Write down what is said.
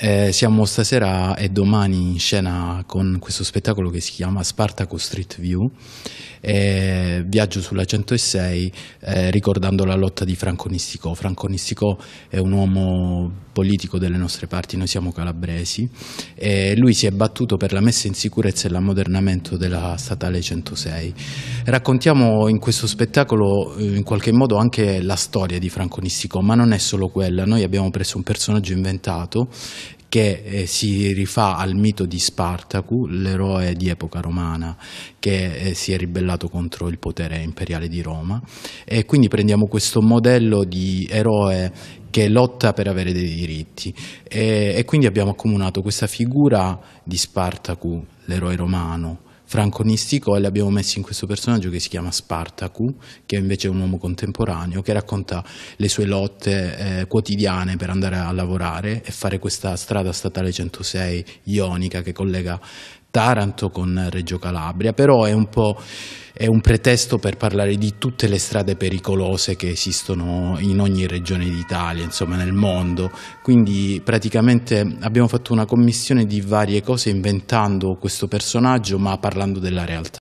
Eh, siamo stasera e domani in scena con questo spettacolo che si chiama Spartaco Street View, eh, viaggio sulla 106 eh, ricordando la lotta di Franco Nisticò. Franco Nisticò è un uomo politico delle nostre parti, noi siamo calabresi, e eh, lui si è battuto per la messa in sicurezza e l'ammodernamento della statale 106. Raccontiamo in questo spettacolo eh, in qualche modo anche la storia di Franco Nisticò, ma non è solo quella, noi abbiamo preso un personaggio inventato che eh, si rifà al mito di Spartacu, l'eroe di epoca romana che eh, si è ribellato contro il potere imperiale di Roma e quindi prendiamo questo modello di eroe che lotta per avere dei diritti e, e quindi abbiamo accomunato questa figura di Spartacu, l'eroe romano, franconistico e li abbiamo messi in questo personaggio che si chiama Spartacu, che è invece un uomo contemporaneo che racconta le sue lotte eh, quotidiane per andare a lavorare e fare questa strada statale 106 ionica che collega Taranto con Reggio Calabria, però è un po' è un pretesto per parlare di tutte le strade pericolose che esistono in ogni regione d'Italia, insomma nel mondo. Quindi praticamente abbiamo fatto una commissione di varie cose inventando questo personaggio ma parlando della realtà.